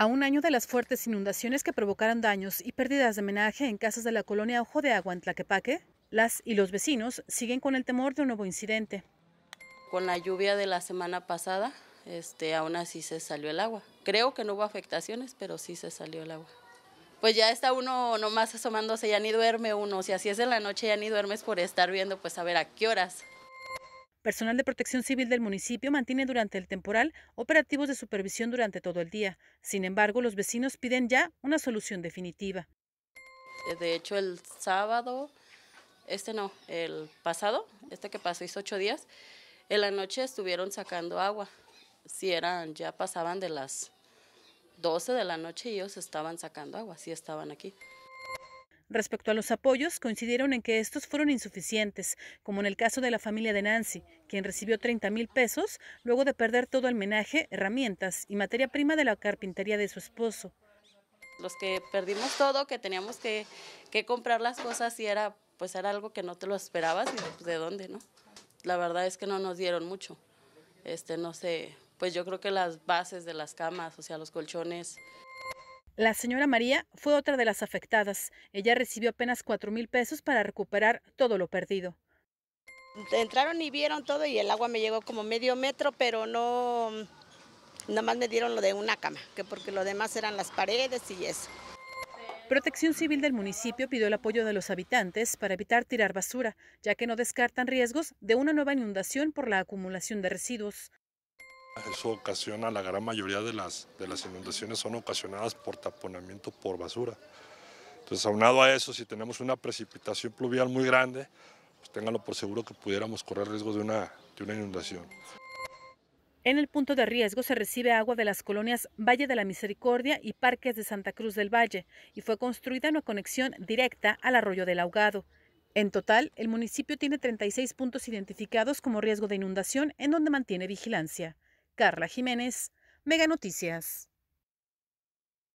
A un año de las fuertes inundaciones que provocaron daños y pérdidas de homenaje en casas de la colonia Ojo de Agua en Tlaquepaque, las y los vecinos siguen con el temor de un nuevo incidente. Con la lluvia de la semana pasada, este, aún así se salió el agua. Creo que no hubo afectaciones, pero sí se salió el agua. Pues ya está uno nomás asomándose, ya ni duerme uno. Si así es en la noche, ya ni duermes por estar viendo, pues a ver a qué horas Personal de protección civil del municipio mantiene durante el temporal operativos de supervisión durante todo el día. Sin embargo, los vecinos piden ya una solución definitiva. Eh, de hecho, el sábado, este no, el pasado, este que pasó hizo ocho días, en la noche estuvieron sacando agua. Si eran, ya pasaban de las 12 de la noche y ellos estaban sacando agua, sí estaban aquí. Respecto a los apoyos, coincidieron en que estos fueron insuficientes, como en el caso de la familia de Nancy, quien recibió 30 mil pesos luego de perder todo el menaje, herramientas y materia prima de la carpintería de su esposo. Los que perdimos todo, que teníamos que, comprar las cosas y era, pues era algo que no te lo esperabas y de dónde, ¿no? La verdad es que no nos dieron mucho. Este, no sé, pues yo creo que las bases de las camas, o sea, los colchones, la señora María fue otra de las afectadas. Ella recibió apenas cuatro mil pesos para recuperar todo lo perdido. Entraron y vieron todo y el agua me llegó como medio metro, pero no, nada más me dieron lo de una cama, que porque lo demás eran las paredes y eso. Protección Civil del municipio pidió el apoyo de los habitantes para evitar tirar basura, ya que no descartan riesgos de una nueva inundación por la acumulación de residuos. Eso ocasiona la gran mayoría de las, de las inundaciones son ocasionadas por taponamiento por basura. Entonces, aunado a eso, si tenemos una precipitación pluvial muy grande, pues ténganlo por seguro que pudiéramos correr riesgo de una, de una inundación. En el punto de riesgo se recibe agua de las colonias Valle de la Misericordia y Parques de Santa Cruz del Valle y fue construida una conexión directa al arroyo del ahogado. En total, el municipio tiene 36 puntos identificados como riesgo de inundación en donde mantiene vigilancia. Carla Jiménez, Mega Noticias.